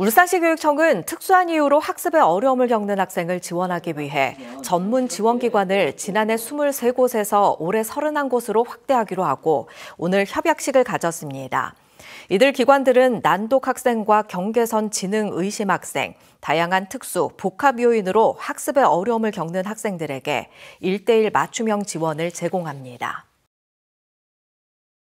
울산시 교육청은 특수한 이유로 학습에 어려움을 겪는 학생을 지원하기 위해 전문 지원기관을 지난해 23곳에서 올해 31곳으로 확대하기로 하고 오늘 협약식을 가졌습니다. 이들 기관들은 난독 학생과 경계선 지능 의심 학생, 다양한 특수, 복합 요인으로 학습에 어려움을 겪는 학생들에게 1대1 맞춤형 지원을 제공합니다.